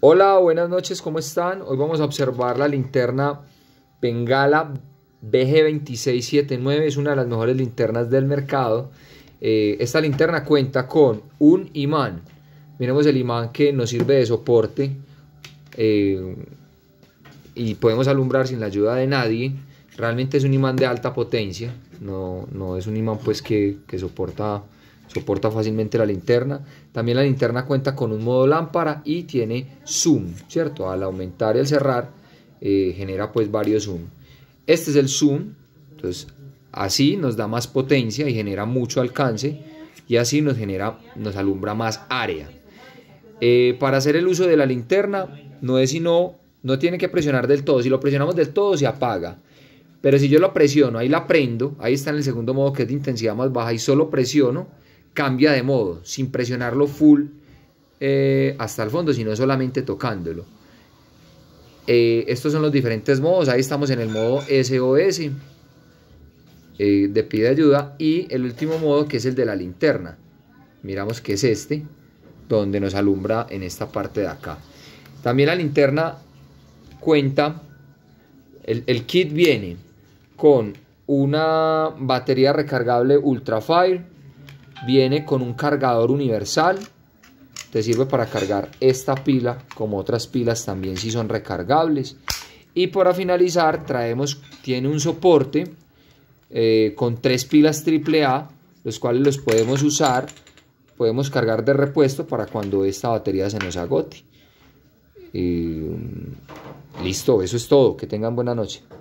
Hola, buenas noches, ¿cómo están? Hoy vamos a observar la linterna Bengala BG2679, es una de las mejores linternas del mercado. Eh, esta linterna cuenta con un imán, miremos el imán que nos sirve de soporte eh, y podemos alumbrar sin la ayuda de nadie. Realmente es un imán de alta potencia, no, no es un imán pues que, que soporta soporta fácilmente la linterna. También la linterna cuenta con un modo lámpara y tiene zoom, ¿cierto? Al aumentar y al cerrar eh, genera pues varios zoom. Este es el zoom, entonces así nos da más potencia y genera mucho alcance y así nos genera, nos alumbra más área. Eh, para hacer el uso de la linterna no es sino, no tiene que presionar del todo, si lo presionamos del todo se apaga. Pero si yo lo presiono, ahí la prendo, ahí está en el segundo modo que es de intensidad más baja y solo presiono, cambia de modo, sin presionarlo full eh, hasta el fondo, sino solamente tocándolo. Eh, estos son los diferentes modos, ahí estamos en el modo SOS eh, de pide ayuda y el último modo que es el de la linterna. Miramos que es este, donde nos alumbra en esta parte de acá. También la linterna cuenta, el, kit viene con una batería recargable Ultra Ultrafire, Viene con un cargador universal. Te sirve para cargar esta pila, como otras pilas también si son recargables. Y para finalizar, traemos, tiene un soporte eh, con tres pilas AAA, los cuales los podemos usar, podemos cargar de repuesto para cuando esta batería se nos agote. Mm, listo, eso es todo. Que tengan buena noche.